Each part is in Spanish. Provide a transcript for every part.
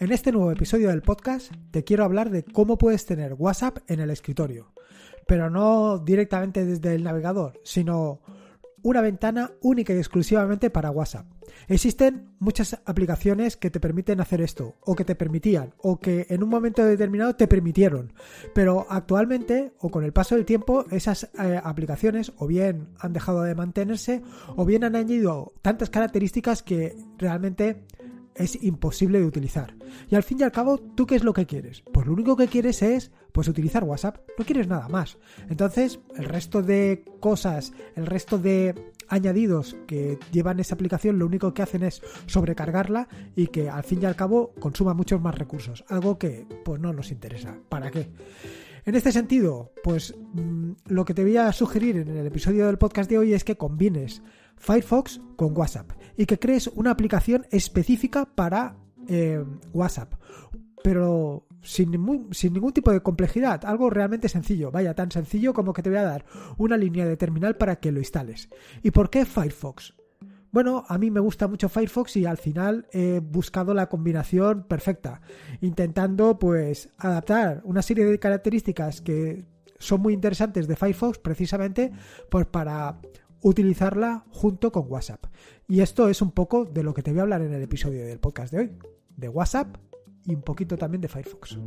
En este nuevo episodio del podcast te quiero hablar de cómo puedes tener WhatsApp en el escritorio, pero no directamente desde el navegador, sino una ventana única y exclusivamente para WhatsApp. Existen muchas aplicaciones que te permiten hacer esto, o que te permitían, o que en un momento determinado te permitieron, pero actualmente o con el paso del tiempo esas eh, aplicaciones o bien han dejado de mantenerse, o bien han añadido tantas características que realmente es imposible de utilizar. Y al fin y al cabo, ¿tú qué es lo que quieres? Pues lo único que quieres es pues utilizar WhatsApp, no quieres nada más. Entonces, el resto de cosas, el resto de añadidos que llevan esa aplicación lo único que hacen es sobrecargarla y que al fin y al cabo consuma muchos más recursos, algo que pues no nos interesa. ¿Para qué? En este sentido, pues mm, lo que te voy a sugerir en el episodio del podcast de hoy es que combines Firefox con WhatsApp y que crees una aplicación específica para eh, WhatsApp. Pero sin, sin, ningún tipo de complejidad, algo realmente sencillo, vaya, tan sencillo como que te voy a dar una línea de terminal para que lo instales. ¿Y por qué Firefox? Bueno, a mí me gusta mucho Firefox y al final he buscado la combinación perfecta, intentando pues adaptar una serie de características que son muy interesantes de Firefox precisamente pues para utilizarla junto con WhatsApp. Y esto es un poco de lo que te voy a hablar en el episodio del podcast de hoy, de WhatsApp y un poquito también de Firefox.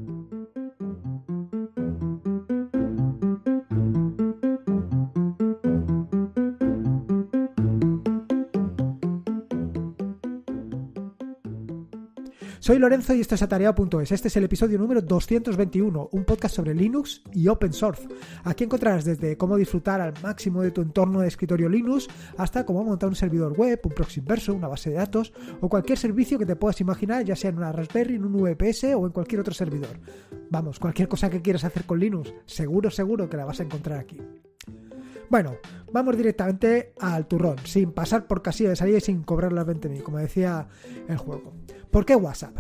Soy Lorenzo y esto es atareado.es. Este es el episodio número 221, un podcast sobre Linux y open source. Aquí encontrarás desde cómo disfrutar al máximo de tu entorno de escritorio Linux hasta cómo montar un servidor web, un proxy inverso, una base de datos o cualquier servicio que te puedas imaginar, ya sea en una Raspberry, en un VPS o en cualquier otro servidor. Vamos, cualquier cosa que quieras hacer con Linux, seguro, seguro que la vas a encontrar aquí. Bueno, vamos directamente al turrón, sin pasar por casilla de salida y sin cobrar las 20.000, como decía el juego. ¿Por qué WhatsApp?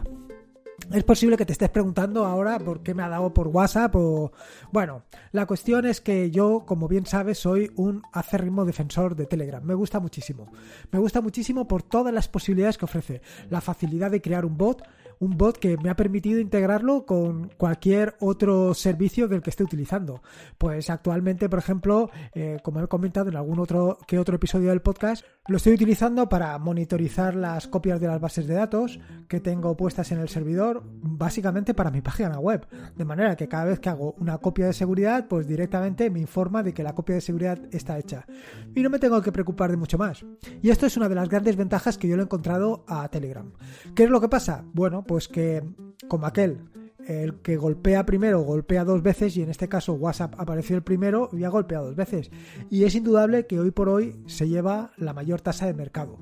Es posible que te estés preguntando ahora por qué me ha dado por WhatsApp o... Bueno, la cuestión es que yo, como bien sabes, soy un acérrimo defensor de Telegram. Me gusta muchísimo. Me gusta muchísimo por todas las posibilidades que ofrece. La facilidad de crear un bot, un bot que me ha permitido integrarlo con cualquier otro servicio del que esté utilizando. Pues actualmente, por ejemplo, eh, como he comentado en algún otro que otro episodio del podcast, lo estoy utilizando para monitorizar las copias de las bases de datos que tengo puestas en el servidor, básicamente para mi página web. De manera que cada vez que hago una copia de seguridad, pues directamente me informa de que la copia de seguridad está hecha. Y no me tengo que preocupar de mucho más. Y esto es una de las grandes ventajas que yo le he encontrado a Telegram. ¿Qué es lo que pasa? Bueno, pues que como aquel el que golpea primero golpea dos veces y en este caso WhatsApp apareció el primero y ha golpeado dos veces. Y es indudable que hoy por hoy se lleva la mayor tasa de mercado.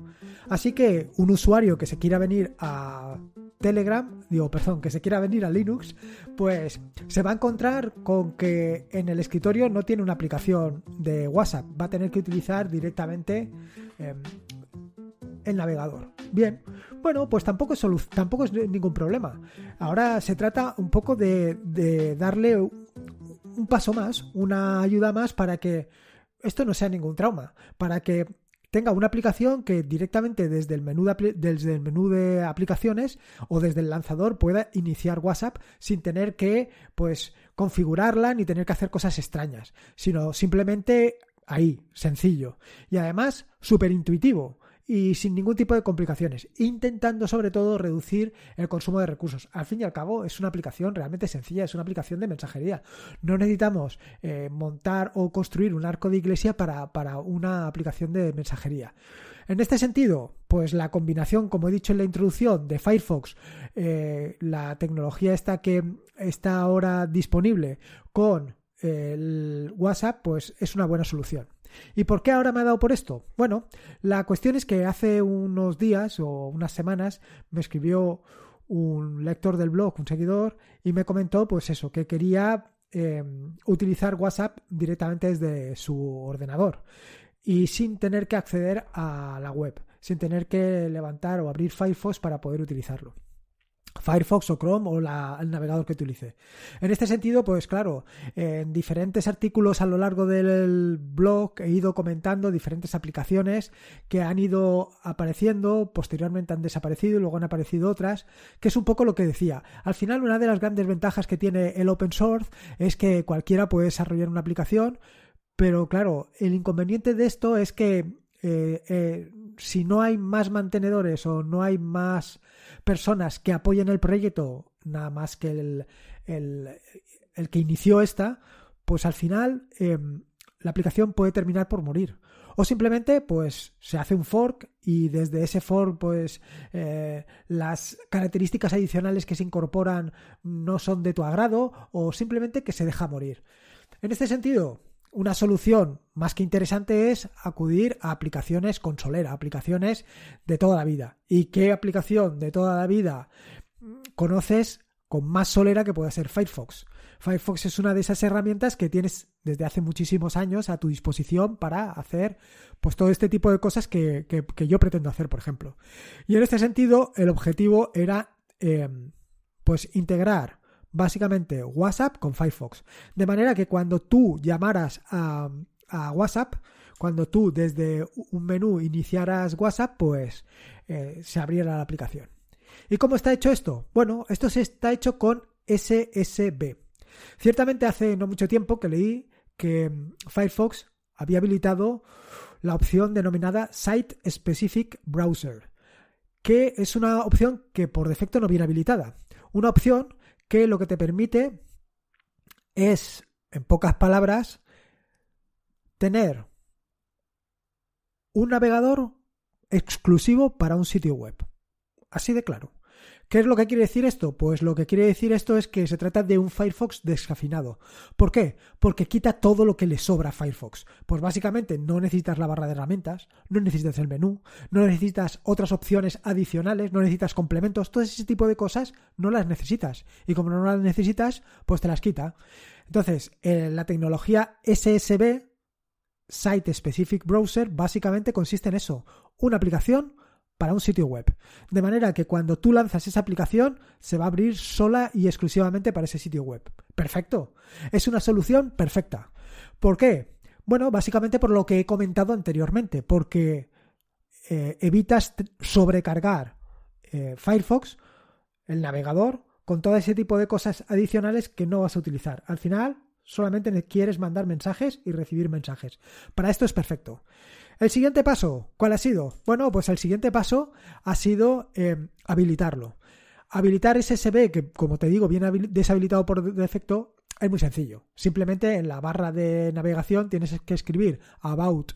Así que un usuario que se quiera venir a Telegram, digo, perdón, que se quiera venir a Linux, pues se va a encontrar con que en el escritorio no tiene una aplicación de WhatsApp, va a tener que utilizar directamente em, el navegador. Bien, bueno, pues tampoco es, tampoco es ningún problema. Ahora se trata un poco de, darle un paso más, una ayuda más para que esto no sea ningún trauma, para que tenga una aplicación que directamente desde el menú de, desde el menú de aplicaciones o desde el lanzador pueda iniciar WhatsApp sin tener que pues configurarla ni tener que hacer cosas extrañas, sino simplemente ahí, sencillo y además súper intuitivo y sin ningún tipo de complicaciones, intentando sobre todo reducir el consumo de recursos. Al fin y al cabo es una aplicación realmente sencilla, es una aplicación de mensajería. No necesitamos eh, montar o construir un arco de iglesia para, una aplicación de mensajería. En este sentido, pues la combinación, como he dicho en la introducción, de Firefox, eh, la tecnología esta que está ahora disponible con eh, el WhatsApp, pues es una buena solución. ¿Y por qué ahora me ha dado por esto? Bueno, la cuestión es que hace unos días o unas semanas me escribió un lector del blog, un seguidor, y me comentó pues eso, que quería em, utilizar WhatsApp directamente desde su ordenador y sin tener que acceder a la web, sin tener que levantar o abrir Firefox para poder utilizarlo. Firefox o Chrome o el navegador que utilice. En este sentido, pues claro, en diferentes artículos a lo largo del blog he ido comentando diferentes aplicaciones que han ido apareciendo, posteriormente han desaparecido y luego han aparecido otras, que es un poco lo que decía. Al final, una de las grandes ventajas que tiene el open source es que cualquiera puede desarrollar una aplicación, pero claro, el inconveniente de esto es que eh, eh, si no hay más mantenedores o no hay más personas que apoyen el proyecto, nada más que el, que inició esta, pues al final em, la aplicación puede terminar por morir. O simplemente, pues se hace un fork y desde ese fork, pues eh, las características adicionales que se incorporan no son de tu agrado o simplemente que se deja morir. En este sentido, una solución más que interesante es acudir a aplicaciones solera, aplicaciones de toda la vida. ¿Y qué aplicación de toda la vida conoces con más solera que pueda ser Firefox? Firefox es una de esas herramientas que tienes desde hace muchísimos años a tu disposición para hacer pues todo este tipo de cosas que, yo pretendo hacer, por ejemplo. Y en este sentido, el objetivo era eh, pues integrar básicamente WhatsApp con Firefox. De manera que cuando tú llamaras a, WhatsApp, cuando tú desde un menú iniciaras WhatsApp, pues eh, se abriera la aplicación. ¿Y cómo está hecho esto? Bueno, esto se está hecho con SSB. Ciertamente hace no mucho tiempo que leí que Firefox había habilitado la opción denominada Site Specific Browser, que es una opción que por defecto no viene habilitada. Una opción que lo que te permite es, en pocas palabras, tener un navegador exclusivo para un sitio web. Así de claro. ¿Qué es lo que quiere decir esto? Pues lo que quiere decir esto es que se trata de un Firefox descafinado. ¿Por qué? Porque quita todo lo que le sobra a Firefox. Pues básicamente no necesitas la barra de herramientas, no necesitas el menú, no necesitas otras opciones adicionales, no necesitas complementos, todo ese tipo de cosas no las necesitas. Y como no las necesitas, pues te las quita. Entonces, eh, la tecnología SSB, Site Specific Browser, básicamente consiste en eso. Una aplicación para un sitio web. De manera que cuando tú lanzas esa aplicación, se va a abrir sola y exclusivamente para ese sitio web. Perfecto. Es una solución perfecta. ¿Por qué? Bueno, básicamente por lo que he comentado anteriormente, porque eh, evitas sobrecargar eh, Firefox, el navegador, con todo ese tipo de cosas adicionales que no vas a utilizar. Al final, solamente quieres mandar mensajes y recibir mensajes. Para esto es perfecto. ¿El siguiente paso? ¿Cuál ha sido? Bueno, pues el siguiente paso ha sido eh, habilitarlo. Habilitar SSB, que como te digo, viene deshabilitado por defecto, es muy sencillo. Simplemente en la barra de navegación tienes que escribir about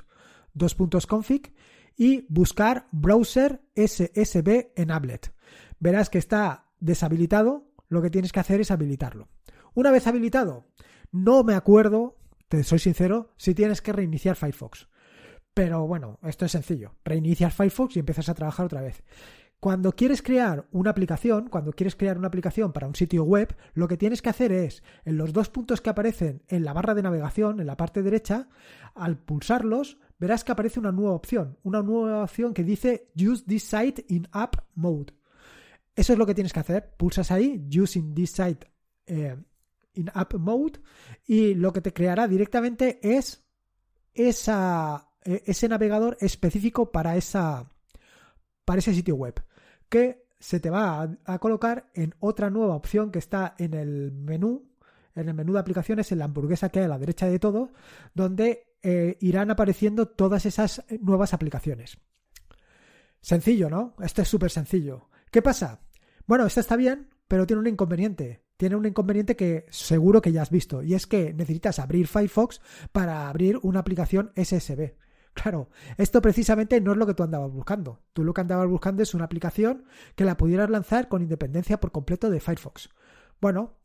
dos config y buscar browser SSB en Ablet. Verás que está deshabilitado, lo que tienes que hacer es habilitarlo. Una vez habilitado, no me acuerdo, te soy sincero, si tienes que reiniciar Firefox. Pero bueno, esto es sencillo. Reinicias Firefox y empiezas a trabajar otra vez. Cuando quieres crear una aplicación, cuando quieres crear una aplicación para un sitio web, lo que tienes que hacer es, en los dos puntos que aparecen en la barra de navegación, en la parte derecha, al pulsarlos, verás que aparece una nueva opción, una nueva opción que dice Use this site in app mode. Eso es lo que tienes que hacer. Pulsas ahí, Using this site eh, in app mode, y lo que te creará directamente es esa eh, ese navegador específico para, esa, ese sitio web, que se te va a, colocar en otra nueva opción que está en el menú, en el menú de aplicaciones, en la hamburguesa que hay a la derecha de todo, donde eh, irán apareciendo todas esas nuevas aplicaciones. Sencillo, ¿no? Esto es súper sencillo. ¿Qué pasa? Bueno, esto está bien, pero tiene un inconveniente tiene un inconveniente que seguro que ya has visto, y es que necesitas abrir Firefox para abrir una aplicación SSB. Claro, esto precisamente no es lo que tú andabas buscando. Tú lo que andabas buscando es una aplicación que la pudieras lanzar con independencia por completo de Firefox. Bueno,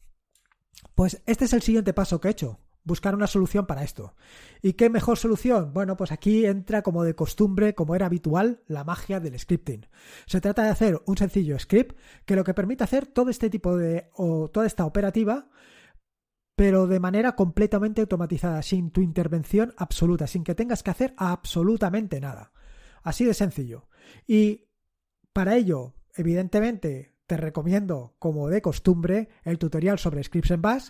pues este es el siguiente paso que he hecho buscar una solución para esto. ¿Y qué mejor solución? Bueno, pues aquí entra como de costumbre, como era habitual, la magia del scripting. Se trata de hacer un sencillo script que lo que permite hacer todo este tipo de o toda esta operativa pero de manera completamente automatizada, sin tu intervención absoluta, sin que tengas que hacer absolutamente nada. Así de sencillo. Y para ello, evidentemente, te recomiendo, como de costumbre, el tutorial sobre scripts en Bash,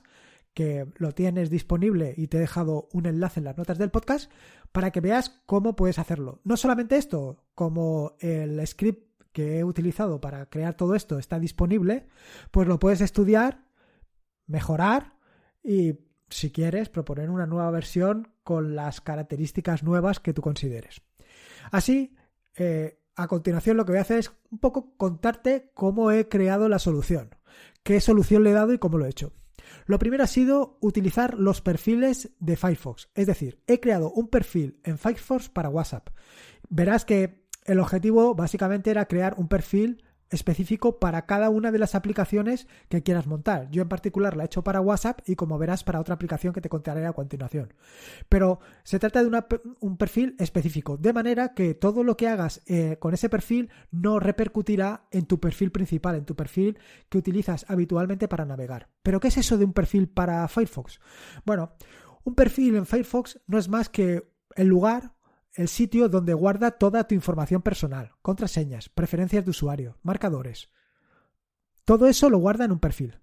que lo tienes disponible y te he dejado un enlace en las notas del podcast para que veas cómo puedes hacerlo. No solamente esto, como el script que he utilizado para crear todo esto está disponible, pues lo puedes estudiar, mejorar y si quieres proponer una nueva versión con las características nuevas que tú consideres. Así, eh, a continuación lo que voy a hacer es un poco contarte cómo he creado la solución, qué solución le he dado y cómo lo he hecho. Lo primero ha sido utilizar los perfiles de Firefox, es decir, he creado un perfil en Firefox para WhatsApp. Verás que el objetivo básicamente era crear un perfil específico para cada una de las aplicaciones que quieras montar. Yo en particular la he hecho para WhatsApp y como verás para otra aplicación que te contaré a continuación. Pero se trata de un perfil específico, de manera que todo lo que hagas eh, con ese perfil no repercutirá en tu perfil principal, en tu perfil que utilizas habitualmente para navegar. ¿Pero qué es eso de un perfil para Firefox? Bueno, un perfil en Firefox no es más que el lugar el sitio donde guarda toda tu información personal, contraseñas, preferencias de usuario, marcadores. Todo eso lo guarda en un perfil.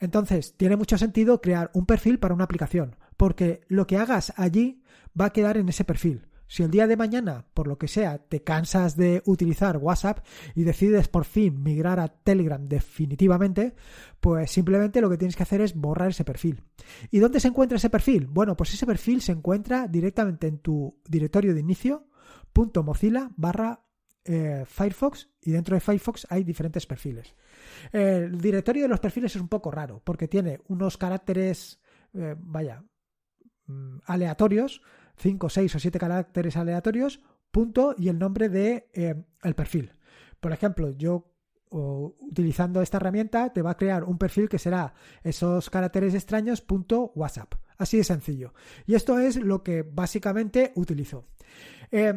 Entonces, tiene mucho sentido crear un perfil para una aplicación, porque lo que hagas allí va a quedar en ese perfil. Si el día de mañana, por lo que sea, te cansas de utilizar WhatsApp y decides por fin migrar a Telegram definitivamente, pues simplemente lo que tienes que hacer es borrar ese perfil. ¿Y dónde se encuentra ese perfil? Bueno, pues ese perfil se encuentra directamente en tu directorio de inicio, punto mozilla barra eh, Firefox y dentro de Firefox hay diferentes perfiles. El directorio de los perfiles es un poco raro porque tiene unos caracteres, eh, vaya, mm, aleatorios 5, 6 o 7 caracteres aleatorios, punto y el nombre de eh, el perfil. Por ejemplo, yo utilizando esta herramienta te va a crear un perfil que será esos caracteres extraños punto WhatsApp. Así de sencillo. Y esto es lo que básicamente utilizo. Eh,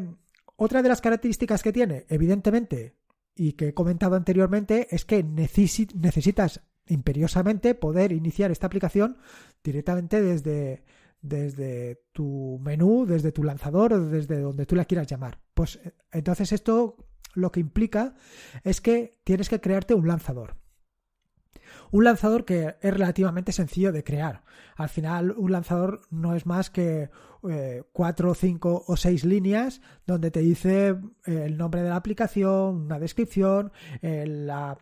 otra de las características que tiene, evidentemente, y que he comentado anteriormente, es que necesitas imperiosamente poder iniciar esta aplicación directamente desde, desde tu menú, desde tu lanzador o desde donde tú la quieras llamar. Pues eh, entonces esto lo que implica es que tienes que crearte un lanzador. Un lanzador que es relativamente sencillo de crear. Al final, un lanzador no es más que eh, cuatro, cinco o seis líneas donde te dice eh, el nombre de la aplicación, una descripción, la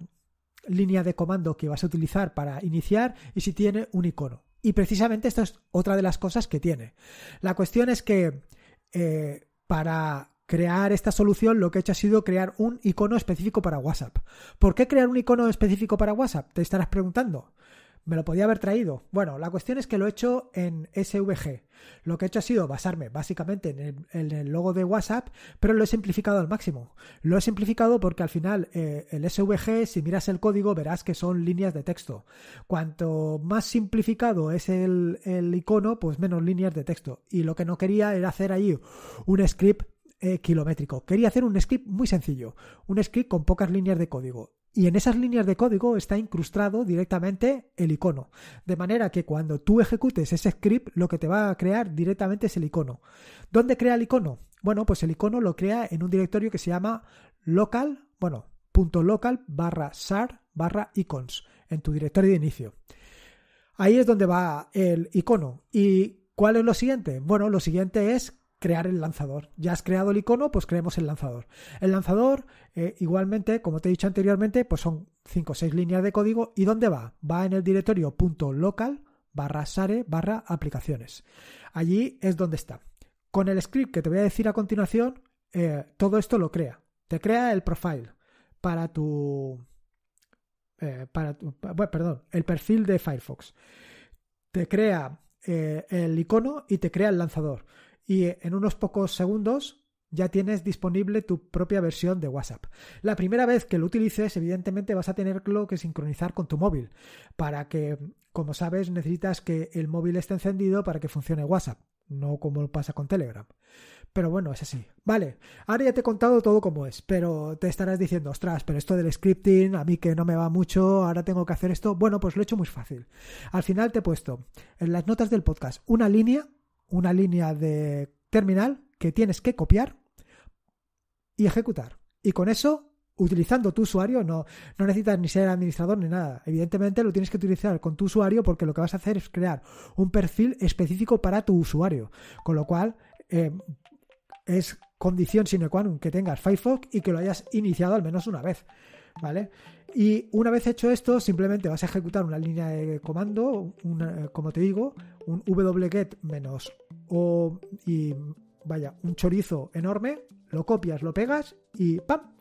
línea de comando que vas a utilizar para iniciar y si tiene un icono. Y precisamente esto es otra de las cosas que tiene. La cuestión es que eh, para crear esta solución lo que he hecho ha sido crear un icono específico para WhatsApp. ¿Por qué crear un icono específico para WhatsApp? Te estarás preguntando. Me lo podía haber traído. Bueno, la cuestión es que lo he hecho en SVG. Lo que he hecho ha sido basarme básicamente en el, logo de WhatsApp, pero lo he simplificado al máximo. Lo he simplificado porque al final eh, el SVG, si miras el código, verás que son líneas de texto. Cuanto más simplificado es el, icono, pues menos líneas de texto. Y lo que no quería era hacer ahí un script eh, kilométrico. Quería hacer un script muy sencillo, un script con pocas líneas de código y en esas líneas de código está incrustado directamente el icono. De manera que cuando tú ejecutes ese script, lo que te va a crear directamente es el icono. ¿Dónde crea el icono? Bueno, pues el icono lo crea en un directorio que se llama local, bueno, punto local barra sar barra icons en tu directorio de inicio. Ahí es donde va el icono. ¿Y cuál es lo siguiente? Bueno, lo siguiente es crear el lanzador. Ya has creado el icono, pues creemos el lanzador. El lanzador, eh, igualmente, como te he dicho anteriormente, pues son 5 o 6 líneas de código. ¿Y dónde va? Va en el directorio .local barra sare barra aplicaciones. Allí es donde está. Con el script que te voy a decir a continuación, eh, todo esto lo crea. Te crea el profile para tu... Eh, para tu, bueno, perdón, el perfil de Firefox. Te crea el icono y te crea el lanzador y en unos pocos segundos ya tienes disponible tu propia versión de WhatsApp. La primera vez que lo utilices, evidentemente vas a tenerlo que sincronizar con tu móvil, para que, como sabes, necesitas que el móvil esté encendido para que funcione WhatsApp, no como pasa con Telegram. Pero bueno, es así. Vale, ahora ya te he contado todo como es, pero te estarás diciendo, ostras, pero esto del scripting, a mí que no me va mucho, ahora tengo que hacer esto. Bueno, pues lo he hecho muy fácil. Al final te he puesto en las notas del podcast una línea una línea de terminal que tienes que copiar y ejecutar. Y con eso, utilizando tu usuario, no, no necesitas ni ser administrador ni nada. Evidentemente lo tienes que utilizar con tu usuario porque lo que vas a hacer es crear un perfil específico para tu usuario. Con lo cual, eh, es condición sine qua non que tengas Firefox y que lo hayas iniciado al menos una vez. ¿Vale? Y una vez hecho esto, simplemente vas a ejecutar una línea de comando, como te digo, un wget menos o y vaya, un chorizo enorme, lo copias, lo pegas y ¡pam!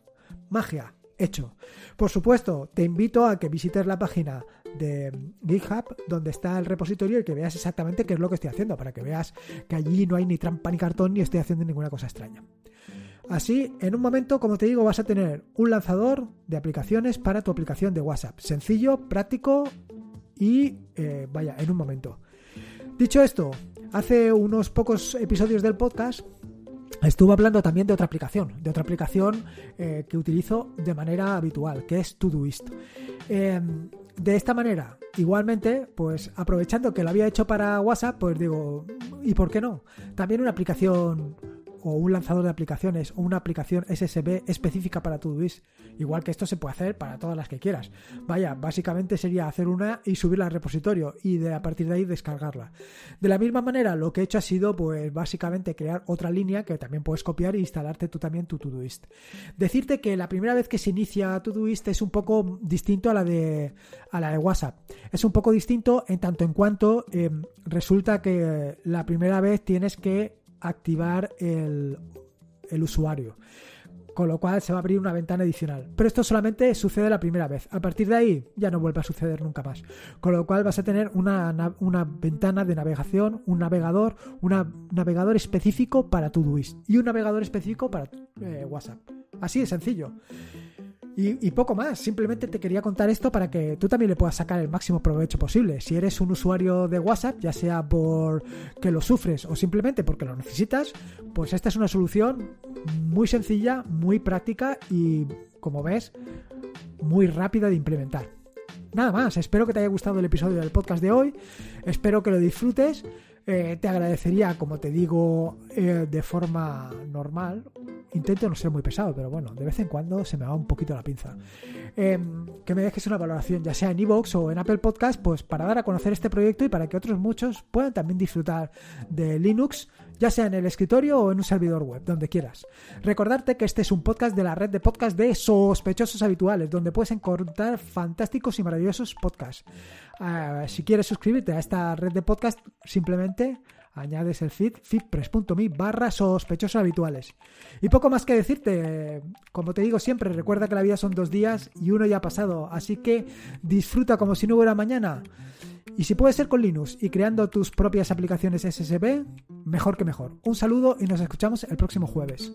Magia, hecho. Por supuesto, te invito a que visites la página de GitHub donde está el repositorio y que veas exactamente qué es lo que estoy haciendo para que veas que allí no hay ni trampa ni cartón ni estoy haciendo ninguna cosa extraña. Así, en un momento, como te digo, vas a tener un lanzador de aplicaciones para tu aplicación de WhatsApp. Sencillo, práctico y eh, vaya, en un momento. Dicho esto, hace unos pocos episodios del podcast estuve hablando también de otra aplicación, de otra aplicación eh, que utilizo de manera habitual, que es Todoist. Em, de esta manera, igualmente, pues aprovechando que lo había hecho para WhatsApp, pues digo, ¿y por qué no? También una aplicación o un lanzador de aplicaciones o una aplicación SSB específica para Todoist. Igual que esto se puede hacer para todas las que quieras. Vaya, básicamente sería hacer una y subirla al repositorio y de a partir de ahí descargarla. De la misma manera, lo que he hecho ha sido pues básicamente crear otra línea que también puedes copiar e instalarte tú también tu Todoist. Decirte que la primera vez que se inicia Todoist es un poco distinto a la de a la de WhatsApp. Es un poco distinto en tanto en cuanto eh, resulta que la primera vez tienes que activar el, usuario con lo cual se va a abrir una ventana adicional. Pero esto solamente sucede la primera vez. A partir de ahí ya no vuelve a suceder nunca más. Con lo cual vas a tener una, ventana de navegación, un navegador, un navegador específico para tu Todoist y un navegador específico para eh, WhatsApp. Así de sencillo. Y, poco más, simplemente te quería contar esto para que tú también le puedas sacar el máximo provecho posible. Si eres un usuario de WhatsApp, ya sea por que lo sufres o simplemente porque lo necesitas, pues esta es una solución muy sencilla, muy práctica y, como ves, muy rápida de implementar. Nada más, espero que te haya gustado el episodio del podcast de hoy, espero que lo disfrutes. Eh, te agradecería, como te digo eh, de forma normal, Intento no ser muy pesado, pero bueno, de vez en cuando se me va un poquito la pinza. Em, que me dejes una valoración, ya sea en iVoox o en Apple Podcast, pues para dar a conocer este proyecto y para que otros muchos puedan también disfrutar de Linux, ya sea en el escritorio o en un servidor web, donde quieras. Recordarte que este es un podcast de la red de podcast de sospechosos habituales, donde puedes encontrar fantásticos y maravillosos podcasts. Ah, si quieres suscribirte a esta red de podcast, simplemente añades el feed fitpress.me barra sospechosos habituales. Y poco más que decirte, como te digo siempre, recuerda que la vida son dos días y uno ya ha pasado, así que disfruta como si no hubiera mañana. Y si puedes ser con Linux y creando tus propias aplicaciones SSB, mejor que mejor. Un saludo y nos escuchamos el próximo jueves.